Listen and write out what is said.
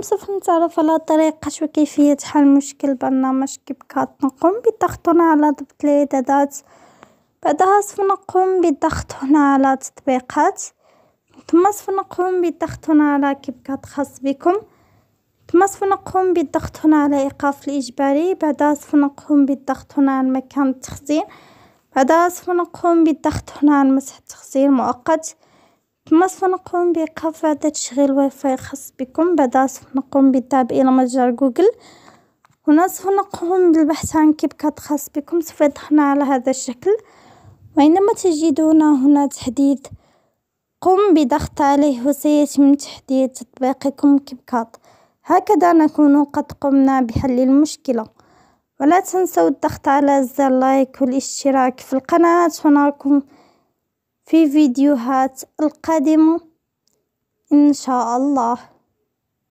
سوف نتعرف على طريقة كيفية حل مشكل برنامج كيب كات نقوم بالضغط هنا على ضبط الإعدادات، بعدها سوف نقوم بالضغط هنا على تطبيقات، ثم سوف نقوم بالضغط هنا على كيب كات خاص بكم، ثم سوف نقوم بالضغط هنا على إيقاف الإجباري، بعدها سوف نقوم بالضغط هنا على مكان التخزين، بعدها سوف نقوم بالضغط هنا على مسح التخزين المؤقت. ثم سنقوم بإيقاف إعادة تشغيل واي فاي خاص بكم بعدها سوف نقوم بالذهاب إلى متجر جوجل هنا سوف نقوم بالبحث عن كيب كات خاص بكم سوف يطرحنا على هذا الشكل وإنما تجدون هنا تحديد قم بضغط عليه وسيتم تحديد تطبيقكم كيب كات هكذا نكون قد قمنا بحل المشكلة ولا تنسوا الضغط على زر لايك والاشتراك في القناة ونراكم في فيديوهات القادمة ان شاء الله.